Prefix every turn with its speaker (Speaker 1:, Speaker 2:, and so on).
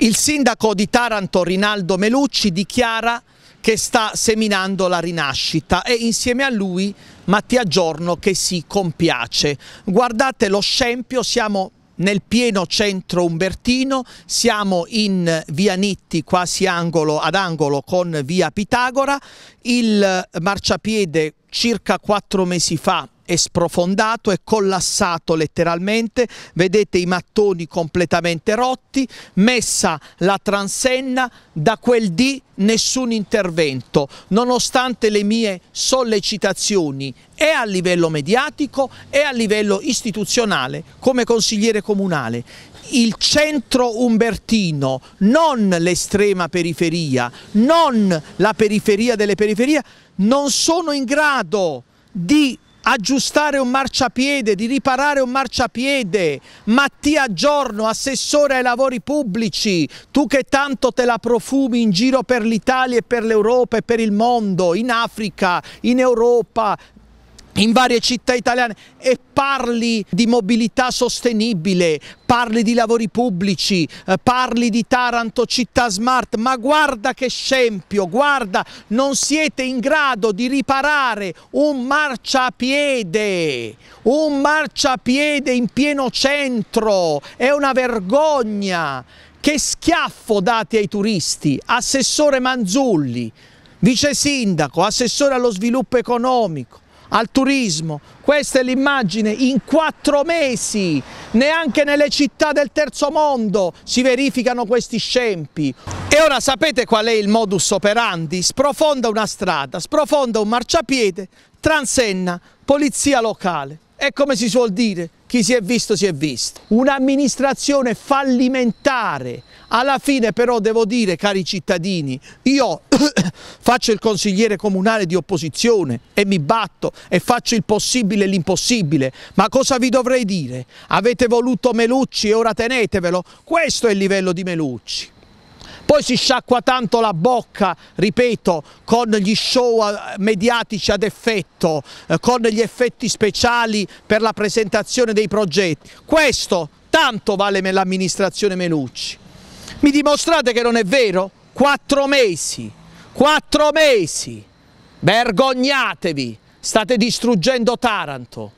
Speaker 1: Il sindaco di Taranto Rinaldo Melucci dichiara che sta seminando la rinascita e insieme a lui Mattia Giorno che si compiace. Guardate lo scempio, siamo nel pieno centro umbertino, siamo in via Nitti quasi angolo ad angolo con via Pitagora, il marciapiede circa quattro mesi fa è sprofondato, è collassato letteralmente, vedete i mattoni completamente rotti, messa la transenna, da quel dì nessun intervento, nonostante le mie sollecitazioni e a livello mediatico e a livello istituzionale come consigliere comunale il centro umbertino, non l'estrema periferia, non la periferia delle periferie, non sono in grado di aggiustare un marciapiede, di riparare un marciapiede. Mattia Giorno, assessore ai lavori pubblici, tu che tanto te la profumi in giro per l'Italia e per l'Europa e per il mondo, in Africa, in Europa, in varie città italiane e parli di mobilità sostenibile, parli di lavori pubblici, eh, parli di Taranto città smart, ma guarda che scempio, guarda, non siete in grado di riparare un marciapiede, un marciapiede in pieno centro, è una vergogna. Che schiaffo date ai turisti, assessore Manzulli, vice sindaco, assessore allo sviluppo economico al turismo. Questa è l'immagine in quattro mesi, neanche nelle città del terzo mondo si verificano questi scempi. E ora sapete qual è il modus operandi? Sprofonda una strada, sprofonda un marciapiede, transenna, polizia locale è come si suol dire, chi si è visto si è visto. Un'amministrazione fallimentare. Alla fine però devo dire, cari cittadini, io faccio il consigliere comunale di opposizione e mi batto e faccio il possibile e l'impossibile, ma cosa vi dovrei dire? Avete voluto Melucci e ora tenetevelo? Questo è il livello di Melucci poi si sciacqua tanto la bocca, ripeto, con gli show eh, mediatici ad effetto, eh, con gli effetti speciali per la presentazione dei progetti. Questo tanto vale l'amministrazione Menucci. Mi dimostrate che non è vero? Quattro mesi, quattro mesi, vergognatevi, state distruggendo Taranto.